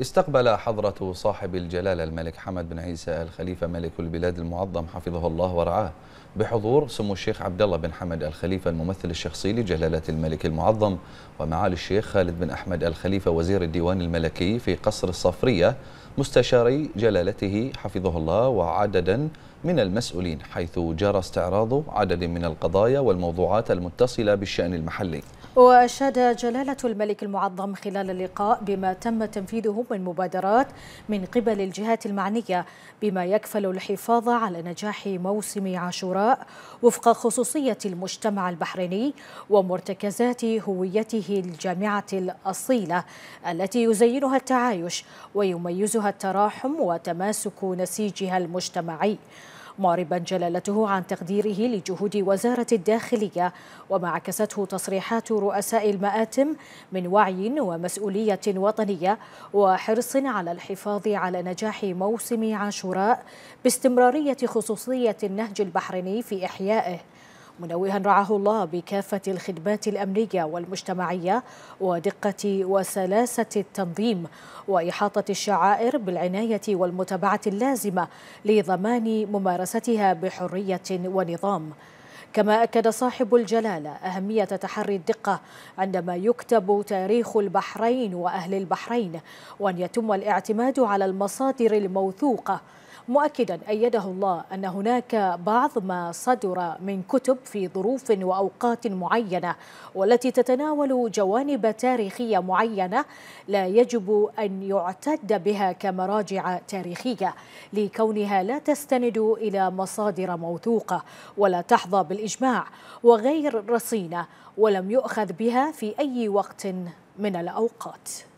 استقبل حضرة صاحب الجلالة الملك حمد بن عيسى الخليفة ملك البلاد المعظم حفظه الله ورعاه بحضور سمو الشيخ عبد الله بن حمد الخليفة الممثل الشخصي لجلالة الملك المعظم ومعالي الشيخ خالد بن أحمد الخليفة وزير الديوان الملكي في قصر الصفرية مستشاري جلالته حفظه الله وعددا من المسؤولين حيث جرى استعراض عدد من القضايا والموضوعات المتصلة بالشأن المحلي وأشاد جلالة الملك المعظم خلال اللقاء بما تم تنفيذه من مبادرات من قبل الجهات المعنية بما يكفل الحفاظ على نجاح موسم عاشوراء وفق خصوصية المجتمع البحريني ومرتكزات هويته الجامعة الأصيلة التي يزينها التعايش ويميزها التراحم وتماسك نسيجها المجتمعي معربا جلالته عن تقديره لجهود وزارة الداخلية وما عكسته تصريحات رؤساء المآتم من وعي ومسؤولية وطنية وحرص على الحفاظ على نجاح موسم عاشوراء باستمرارية خصوصية النهج البحريني في إحيائه منوها رعاه الله بكافة الخدمات الأمنية والمجتمعية ودقة وسلاسة التنظيم وإحاطة الشعائر بالعناية والمتابعة اللازمة لضمان ممارستها بحرية ونظام كما أكد صاحب الجلالة أهمية تحري الدقة عندما يكتب تاريخ البحرين وأهل البحرين وأن يتم الاعتماد على المصادر الموثوقة مؤكدا أيده الله أن هناك بعض ما صدر من كتب في ظروف وأوقات معينة والتي تتناول جوانب تاريخية معينة لا يجب أن يعتد بها كمراجع تاريخية لكونها لا تستند إلى مصادر موثوقة ولا تحظى بالإجماع وغير رصينة ولم يؤخذ بها في أي وقت من الأوقات